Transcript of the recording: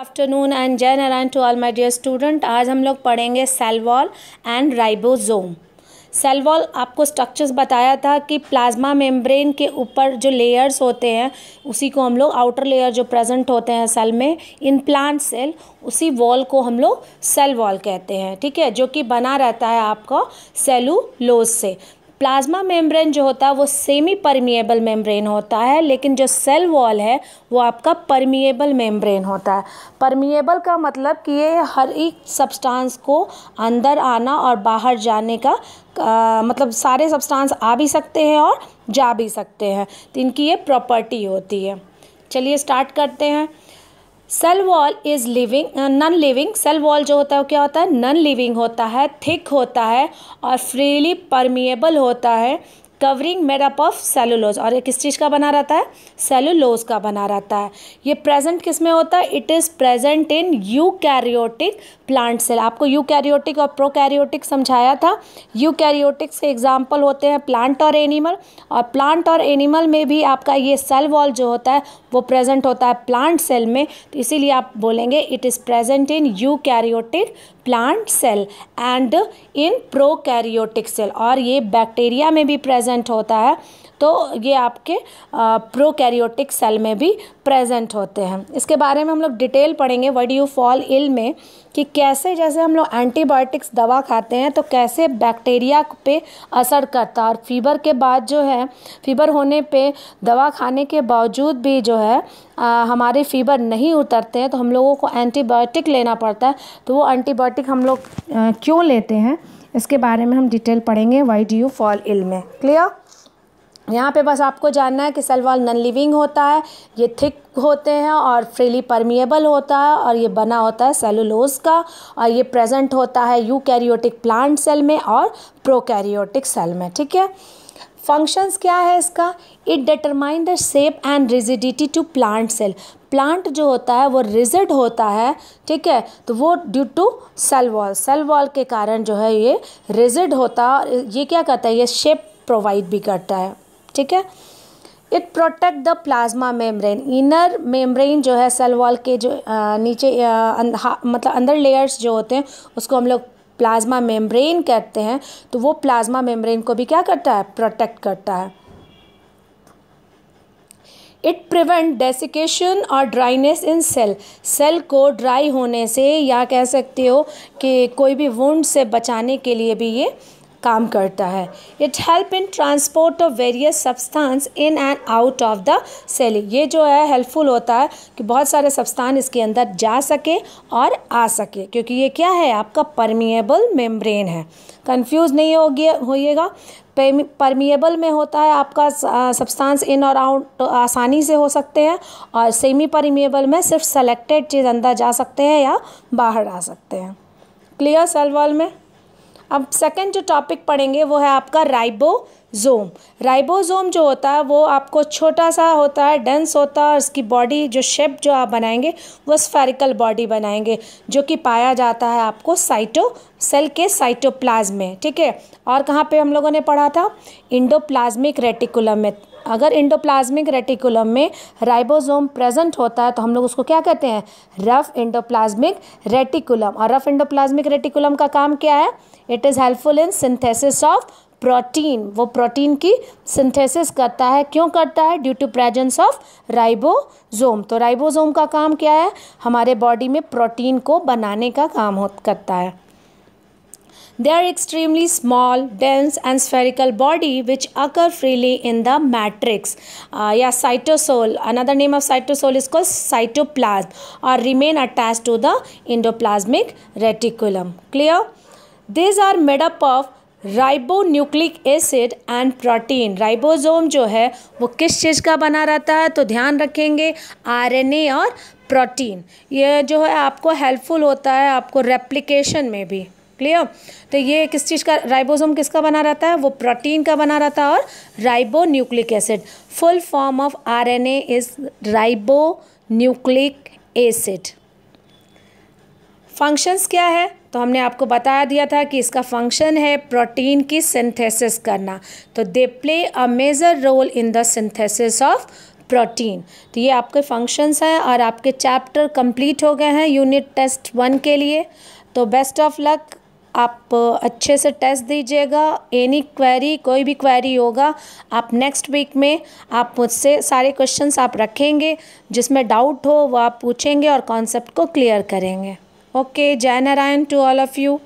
Afternoon and Jai Narayan to all my dear student आज हम लोग पढ़ेंगे सेलवॉल एंड राइबोसोम सेलवॉल आपको स्ट्रक्चर्स बताया था कि प्लाज्मा मेम्ब्रेन के ऊपर जो लेयर्स होते हैं उसी को हम लोग आउटर लेयर जो प्रेजेंट होते हैं सेल में इन प्लांट सेल उसी वॉल को हम लोग सेल वॉल कहते हैं ठीक है जो कि बना रहता है आपका सेलू से प्लाज्मा मेम्ब्रेन जो होता है वो सेमी परमिएबल मेम्ब्रेन होता है लेकिन जो सेल वॉल है वो आपका परमिएबल मेम्ब्रेन होता है परमिएबल का मतलब कि ये हर एक सब्सटेंस को अंदर आना और बाहर जाने का आ, मतलब सारे सब्सटेंस आ भी सकते हैं और जा भी सकते हैं तो इनकी ये प्रॉपर्टी होती है चलिए स्टार्ट करते हैं cell wall is living non living cell wall जो होता है वो क्या होता है नन लिविंग होता है थिक होता है और फ्रीली परमिएबल होता है कवरिंग मेडअप ऑफ सेलुलोज और ये किस चीज़ का बना रहता है सेलुलोज का बना रहता है ये प्रेजेंट किस में होता है it is present in eukaryotic plant cell आपको यूकैरियोटिक और प्रोकैरियोटिक समझाया था यूकैरियोटिक्स से एग्जाम्पल होते हैं प्लांट और एनिमल और प्लांट और एनिमल में भी आपका ये सेल वॉल जो होता है वो प्रेजेंट होता है प्लांट सेल में तो इसीलिए आप बोलेंगे it is present in eukaryotic plant cell and in prokaryotic cell और ये बैक्टीरिया में भी प्रेजेंट प्रेजेंट होता है तो ये आपके प्रोकैरियोटिक सेल में भी प्रेजेंट होते हैं इसके बारे में हम लोग डिटेल पढ़ेंगे वट यू फॉल इल में कि कैसे जैसे हम लोग एंटीबायोटिक्स दवा खाते हैं तो कैसे बैक्टीरिया पे असर करता है और फीवर के बाद जो है फीवर होने पे दवा खाने के बावजूद भी जो है आ, हमारे फीवर नहीं उतरते हैं तो हम लोगों को एंटीबायोटिक लेना पड़ता है तो वो एंटीबायोटिक हम लोग क्यों लेते हैं इसके बारे में हम डिटेल पढ़ेंगे why do you fall ill में क्लियर यहाँ पे बस आपको जानना है कि सलवाल नॉन लिविंग होता है ये थिक होते हैं और फ्रीली परमिएबल होता है और ये बना होता है सेलुलोज का और ये प्रेजेंट होता है यूकैरियोटिक प्लांट सेल में और प्रोकैरियोटिक सेल में ठीक है फंक्शंस क्या है इसका it determine the shape and rigidity to plant cell plant जो होता है वो रिजिड होता है ठीक है तो वो due to cell wall cell wall के कारण जो है ये रिजिड होता है ये क्या करता है ये शेप प्रोवाइड भी करता है ठीक है it protect the plasma membrane inner membrane जो है सेल वॉल के जो आ, नीचे आ, अंद, मतलब अंदर लेयर्स जो होते हैं उसको हम लोग प्लाज्मा मेम्ब्रेन कहते हैं तो वो प्लाज्मा मेम्ब्रेन को भी क्या करता है प्रोटेक्ट करता है इट प्रिवेंट डेसिकेशन और ड्राइनेस इन सेल सेल को ड्राई होने से या कह सकते हो कि कोई भी वुंड से बचाने के लिए भी ये काम करता है it help in transport of various substance in and out of the cell ये जो है हेल्पफुल होता है कि बहुत सारे सब्सटेंस इसके अंदर जा सके और आ सके क्योंकि ये क्या है आपका परमिएबल मेम्ब्रेन है कंफ्यूज नहीं होगी होइएगा परमिएबल में होता है आपका सब्सटेंस इन और आउट आसानी से हो सकते हैं और सेमी परमिएबल में सिर्फ सेलेक्टेड चीज़ अंदर जा सकते हैं या बाहर आ सकते हैं क्लियर सेल वॉल में अब सेकंड जो टॉपिक पढ़ेंगे वो है आपका राइबोजोम राइबोजोम जो होता है वो आपको छोटा सा होता है डेंस होता है और इसकी बॉडी जो शेप जो आप बनाएंगे वो स्फेरिकल बॉडी बनाएंगे जो कि पाया जाता है आपको साइटो सेल के साइटोप्लाज्म में ठीक है और कहाँ पे हम लोगों ने पढ़ा था इंडोप्लाज्मिक रेटिकुलम में अगर इंडोप्लाज्मिक रेटिकुलम में राइबोसोम प्रेजेंट होता है तो हम लोग उसको क्या कहते हैं रफ इंडोप्लाज्मिक रेटिकुलम और रफ इंडोप्लाज्मिक रेटिकुलम का काम क्या है it is helpful in synthesis of protein वो प्रोटीन की सिंथेसिस करता है क्यों करता है due to presence of ribosome तो राइबोसोम का काम क्या है हमारे बॉडी में प्रोटीन को बनाने का काम करता है They are extremely small, dense and spherical body which occur freely in the matrix. Uh, yeah, cytosol, another name of cytosol is called cytoplasm or remain attached to the endoplasmic reticulum. Clear? These are made up of ribonucleic acid and protein ribosome जो है वो किस चीज़ का बना रहता है तो ध्यान रखेंगे आरएनए और प्रोटीन ये जो है आपको हेल्पफुल होता है आपको रेप्लिकेशन में भी क्लियर तो ये किस चीज़ का राइबोसोम किसका बना रहता है वो प्रोटीन का बना रहता है और ribo nucleic acid full form of R N A is ribo nucleic acid functions क्या है तो हमने आपको बता दिया था कि इसका फंक्शन है प्रोटीन की सिंथेसिस करना तो they play a major role in the synthesis of protein तो ये आपके फंक्शंस हैं और आपके चैप्टर कंप्लीट हो गए हैं यूनिट टेस्ट वन के लिए तो बेस्ट ऑफ लक आप अच्छे से टेस्ट दीजिएगा एनी क्वेरी कोई भी क्वेरी होगा आप नेक्स्ट वीक में आप मुझसे सारे क्वेश्चंस आप रखेंगे जिसमें डाउट हो वो आप पूछेंगे और कॉन्सेप्ट को क्लियर करेंगे okay Jai Narayan to all of you